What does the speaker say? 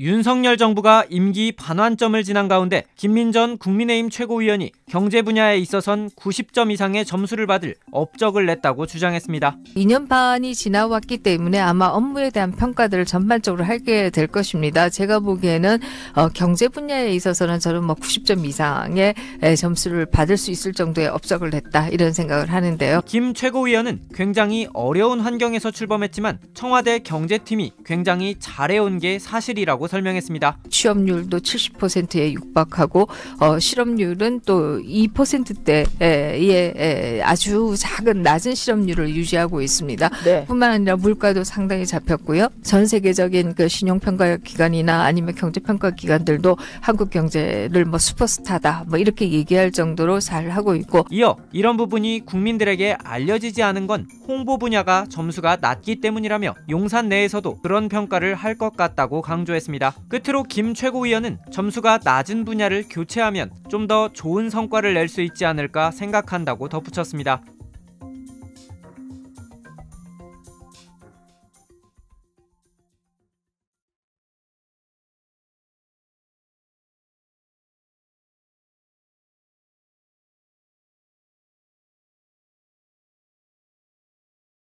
윤석열 정부가 임기 반환점을 지난 가운데 김민전 국민의힘 최고위원이 경제 분야에 있어선 90점 이상의 점수를 받을 업적을 냈다고 주장했습니다. 2년 반이 지나왔기 때문에 아마 업무에 대한 평가들을 전반적으로 하게 될 것입니다. 제가 보기에는 어, 경제 분야에 있어서는 저는 뭐 90점 이상의 점수를 받을 수 있을 정도의 업적을 냈다 이런 생각을 하는데요. 김 최고위원은 굉장히 어려운 환경에서 출범했지만 청와대 경제팀이 굉장히 잘해온 게 사실이라고 있다고 설명했습니다. 취업률도 70%에 육박하고 어, 실업률은 또 2%대에 예, 예, 아주 작은 낮은 실업률을 유지하고 있습니다. 네. 뿐만 아니라 물가도 상당히 잡혔고요. 전 세계적인 그 신용평가 기관이나 아니면 경제평가 기관들도 한국 경제를 뭐 슈퍼스타다 뭐 이렇게 얘기할 정도로 잘 하고 있고 이어 이런 부분이 국민들에게 알려지지 않은 건 홍보 분야가 점수가 낮기 때문이라며 용산 내에서도 그런 평가를 할 것 같다고 강조했습니다. 있습니다. 끝으로 김 최고위원은 점수가 낮은 분야를 교체하면 좀 더 좋은 성과를 낼 수 있지 않을까 생각한다고 덧붙였습니다.